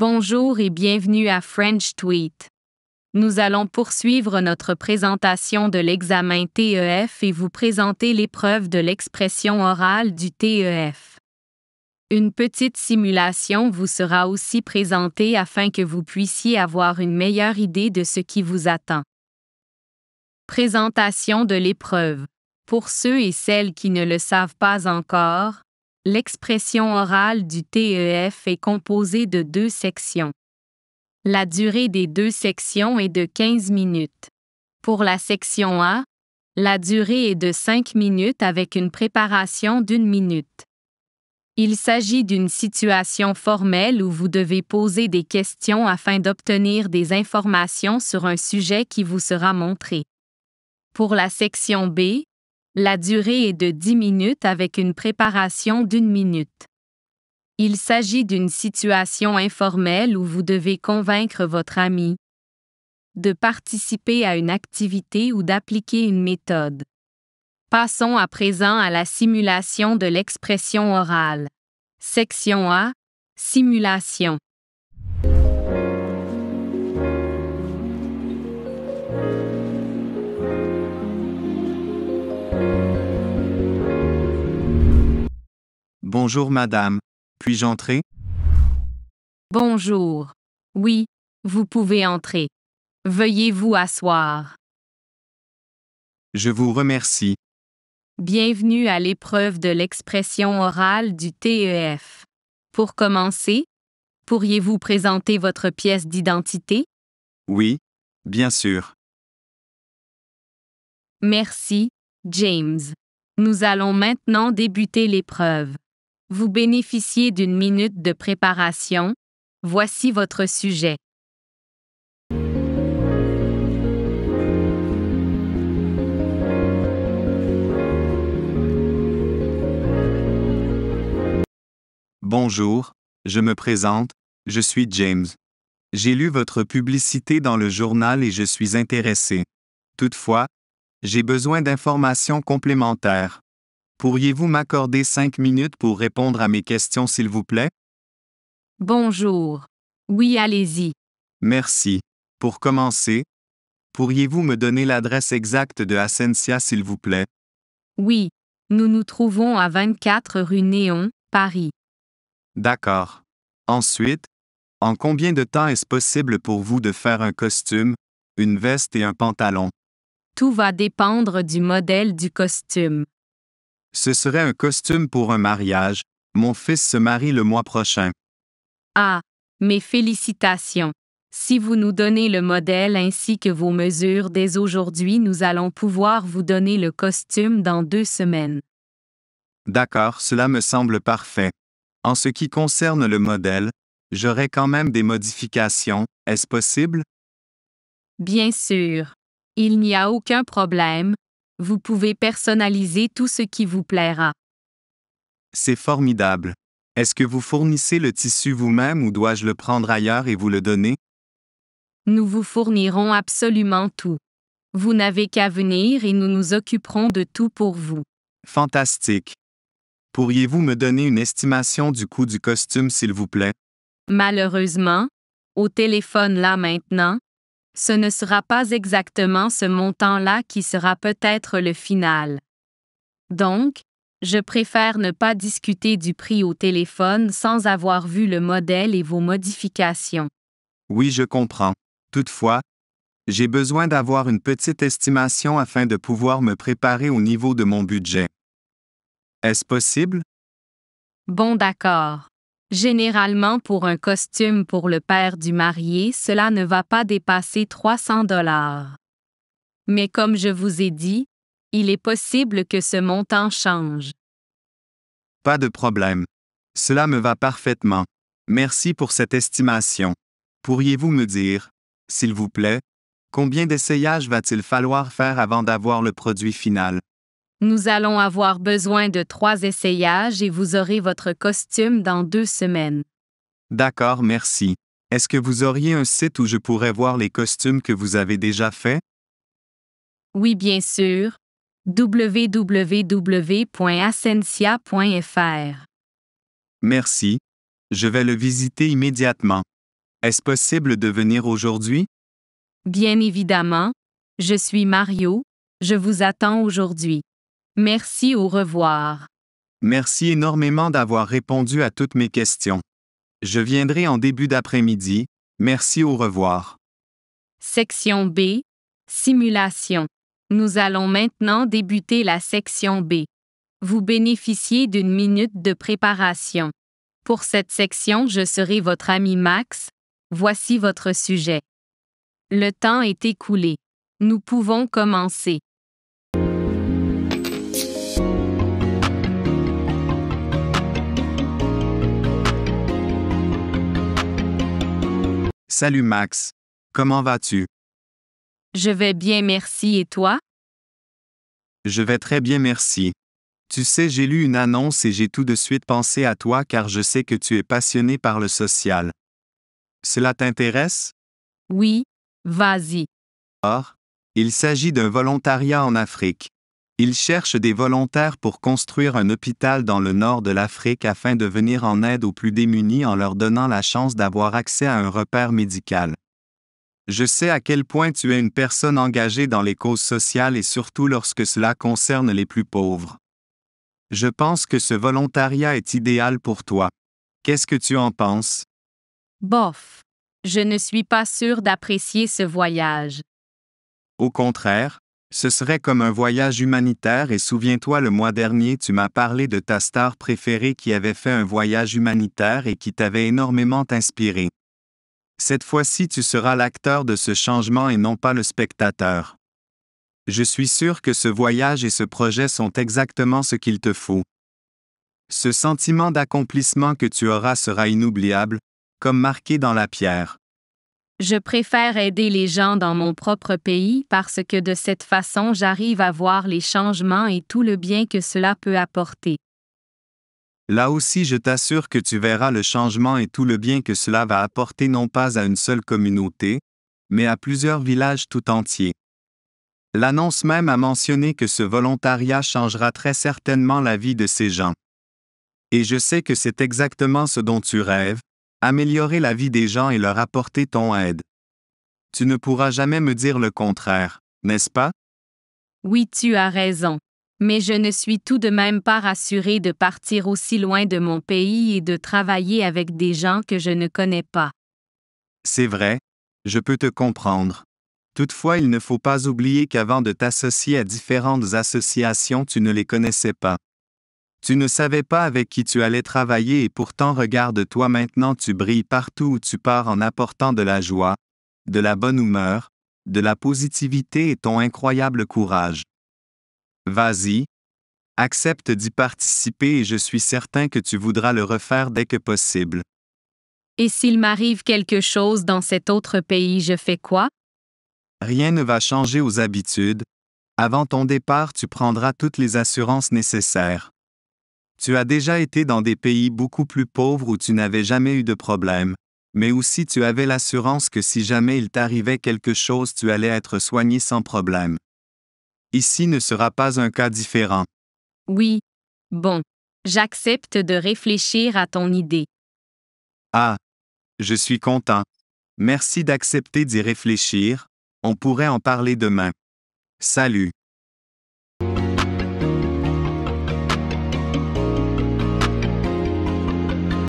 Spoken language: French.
Bonjour et bienvenue à French Tweet. Nous allons poursuivre notre présentation de l'examen TEF et vous présenter l'épreuve de l'expression orale du TEF. Une petite simulation vous sera aussi présentée afin que vous puissiez avoir une meilleure idée de ce qui vous attend. Présentation de l'épreuve. Pour ceux et celles qui ne le savent pas encore, L'expression orale du TEF est composée de deux sections. La durée des deux sections est de 15 minutes. Pour la section A, la durée est de 5 minutes avec une préparation d'une minute. Il s'agit d'une situation formelle où vous devez poser des questions afin d'obtenir des informations sur un sujet qui vous sera montré. Pour la section B, la durée est de 10 minutes avec une préparation d'une minute. Il s'agit d'une situation informelle où vous devez convaincre votre ami de participer à une activité ou d'appliquer une méthode. Passons à présent à la simulation de l'expression orale. Section A. Simulation. Bonjour madame, puis-je entrer Bonjour. Oui, vous pouvez entrer. Veuillez vous asseoir. Je vous remercie. Bienvenue à l'épreuve de l'expression orale du TEF. Pour commencer, pourriez-vous présenter votre pièce d'identité? Oui, bien sûr. Merci, James. Nous allons maintenant débuter l'épreuve. Vous bénéficiez d'une minute de préparation. Voici votre sujet. Bonjour, je me présente, je suis James. J'ai lu votre publicité dans le journal et je suis intéressé. Toutefois, j'ai besoin d'informations complémentaires. Pourriez-vous m'accorder cinq minutes pour répondre à mes questions, s'il vous plaît? Bonjour. Oui, allez-y. Merci. Pour commencer, pourriez-vous me donner l'adresse exacte de Ascensia, s'il vous plaît? Oui. Nous nous trouvons à 24 rue Néon, Paris. D'accord. Ensuite, en combien de temps est-ce possible pour vous de faire un costume, une veste et un pantalon? Tout va dépendre du modèle du costume. Ce serait un costume pour un mariage. Mon fils se marie le mois prochain. Ah, mes félicitations. Si vous nous donnez le modèle ainsi que vos mesures dès aujourd'hui, nous allons pouvoir vous donner le costume dans deux semaines. D'accord, cela me semble parfait. En ce qui concerne le modèle, j'aurai quand même des modifications, est-ce possible? Bien sûr. Il n'y a aucun problème, vous pouvez personnaliser tout ce qui vous plaira. C'est formidable. Est-ce que vous fournissez le tissu vous-même ou dois-je le prendre ailleurs et vous le donner? Nous vous fournirons absolument tout. Vous n'avez qu'à venir et nous nous occuperons de tout pour vous. Fantastique. Pourriez-vous me donner une estimation du coût du costume, s'il vous plaît? Malheureusement, au téléphone là maintenant, ce ne sera pas exactement ce montant-là qui sera peut-être le final. Donc, je préfère ne pas discuter du prix au téléphone sans avoir vu le modèle et vos modifications. Oui, je comprends. Toutefois, j'ai besoin d'avoir une petite estimation afin de pouvoir me préparer au niveau de mon budget. Est-ce possible? Bon d'accord. Généralement pour un costume pour le père du marié, cela ne va pas dépasser 300 dollars. Mais comme je vous ai dit, il est possible que ce montant change. Pas de problème. Cela me va parfaitement. Merci pour cette estimation. Pourriez-vous me dire, s'il vous plaît, combien d'essayages va-t-il falloir faire avant d'avoir le produit final? Nous allons avoir besoin de trois essayages et vous aurez votre costume dans deux semaines. D'accord, merci. Est-ce que vous auriez un site où je pourrais voir les costumes que vous avez déjà faits? Oui, bien sûr. www.ascensia.fr. Merci. Je vais le visiter immédiatement. Est-ce possible de venir aujourd'hui? Bien évidemment. Je suis Mario. Je vous attends aujourd'hui. Merci, au revoir. Merci énormément d'avoir répondu à toutes mes questions. Je viendrai en début d'après-midi. Merci, au revoir. Section B. Simulation. Nous allons maintenant débuter la section B. Vous bénéficiez d'une minute de préparation. Pour cette section, je serai votre ami Max. Voici votre sujet. Le temps est écoulé. Nous pouvons commencer. Salut Max, comment vas-tu Je vais bien, merci, et toi Je vais très bien, merci. Tu sais, j'ai lu une annonce et j'ai tout de suite pensé à toi car je sais que tu es passionné par le social. Cela t'intéresse Oui, vas-y. Or, il s'agit d'un volontariat en Afrique. Ils cherchent des volontaires pour construire un hôpital dans le nord de l'Afrique afin de venir en aide aux plus démunis en leur donnant la chance d'avoir accès à un repère médical. Je sais à quel point tu es une personne engagée dans les causes sociales et surtout lorsque cela concerne les plus pauvres. Je pense que ce volontariat est idéal pour toi. Qu'est-ce que tu en penses? Bof. Je ne suis pas sûre d'apprécier ce voyage. Au contraire, ce serait comme un voyage humanitaire et souviens-toi le mois dernier tu m'as parlé de ta star préférée qui avait fait un voyage humanitaire et qui t'avait énormément inspiré. Cette fois-ci tu seras l'acteur de ce changement et non pas le spectateur. Je suis sûr que ce voyage et ce projet sont exactement ce qu'il te faut. Ce sentiment d'accomplissement que tu auras sera inoubliable, comme marqué dans la pierre. Je préfère aider les gens dans mon propre pays parce que de cette façon j'arrive à voir les changements et tout le bien que cela peut apporter. Là aussi je t'assure que tu verras le changement et tout le bien que cela va apporter non pas à une seule communauté, mais à plusieurs villages tout entiers. L'annonce même a mentionné que ce volontariat changera très certainement la vie de ces gens. Et je sais que c'est exactement ce dont tu rêves, améliorer la vie des gens et leur apporter ton aide. Tu ne pourras jamais me dire le contraire, n'est-ce pas? Oui, tu as raison. Mais je ne suis tout de même pas rassurée de partir aussi loin de mon pays et de travailler avec des gens que je ne connais pas. C'est vrai, je peux te comprendre. Toutefois, il ne faut pas oublier qu'avant de t'associer à différentes associations, tu ne les connaissais pas. Tu ne savais pas avec qui tu allais travailler et pourtant regarde-toi maintenant tu brilles partout où tu pars en apportant de la joie, de la bonne humeur, de la positivité et ton incroyable courage. Vas-y, accepte d'y participer et je suis certain que tu voudras le refaire dès que possible. Et s'il m'arrive quelque chose dans cet autre pays, je fais quoi? Rien ne va changer aux habitudes. Avant ton départ, tu prendras toutes les assurances nécessaires. Tu as déjà été dans des pays beaucoup plus pauvres où tu n'avais jamais eu de problème, mais aussi tu avais l'assurance que si jamais il t'arrivait quelque chose, tu allais être soigné sans problème. Ici ne sera pas un cas différent. Oui. Bon. J'accepte de réfléchir à ton idée. Ah. Je suis content. Merci d'accepter d'y réfléchir. On pourrait en parler demain. Salut.